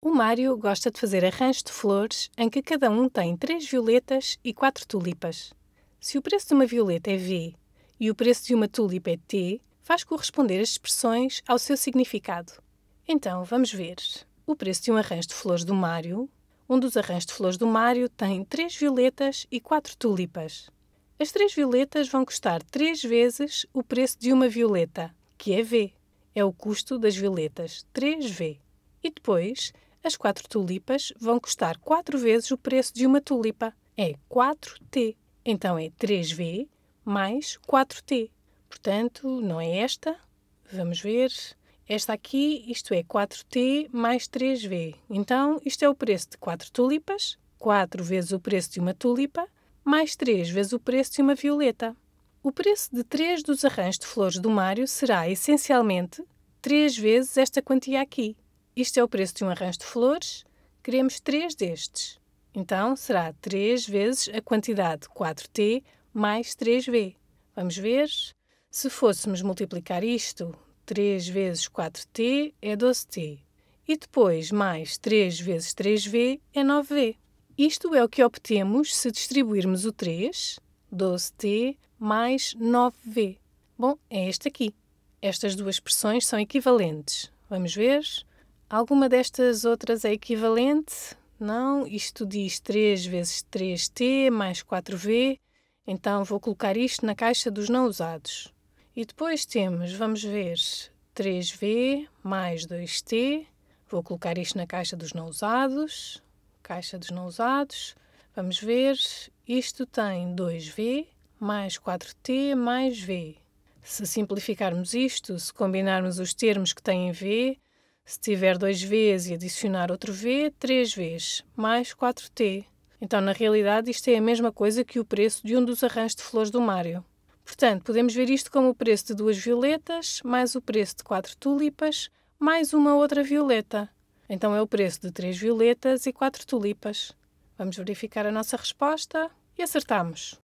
O Mário gosta de fazer arranjos de flores em que cada um tem três violetas e quatro tulipas. Se o preço de uma violeta é V e o preço de uma tulipa é T, faz corresponder as expressões ao seu significado. Então, vamos ver. O preço de um arranjo de flores do Mário. Um dos arranjos de flores do Mário tem três violetas e quatro tulipas. As três violetas vão custar três vezes o preço de uma violeta, que é V. É o custo das violetas, 3V. E depois, as quatro tulipas vão custar quatro vezes o preço de uma tulipa. É 4T. Então é 3V mais 4T. Portanto, não é esta. Vamos ver. Esta aqui, isto é 4T mais 3V. Então, isto é o preço de 4 tulipas, 4 vezes o preço de uma tulipa, mais 3 vezes o preço de uma violeta. O preço de 3 dos arranjos de flores do Mário será, essencialmente, 3 vezes esta quantia aqui, isto é o preço de um arranjo de flores. Queremos 3 destes. Então, será 3 vezes a quantidade 4t mais 3v. Vamos ver? Se fôssemos multiplicar isto, 3 vezes 4t é 12t. E depois, mais 3 vezes 3v é 9v. Isto é o que obtemos se distribuirmos o 3, 12t, mais 9v. Bom, é este aqui. Estas duas expressões são equivalentes. Vamos ver? Alguma destas outras é equivalente? Não, isto diz 3 vezes 3t mais 4v, então vou colocar isto na caixa dos não usados. E depois temos, vamos ver, 3v mais 2t, vou colocar isto na caixa dos não usados, caixa dos não usados, vamos ver, isto tem 2v mais 4t mais v. Se simplificarmos isto, se combinarmos os termos que têm v, se tiver 2Vs e adicionar outro V, 3Vs, mais 4T. Então, na realidade, isto é a mesma coisa que o preço de um dos arranjos de flores do Mário. Portanto, podemos ver isto como o preço de duas violetas, mais o preço de quatro tulipas, mais uma outra violeta. Então, é o preço de três violetas e quatro tulipas. Vamos verificar a nossa resposta e acertamos.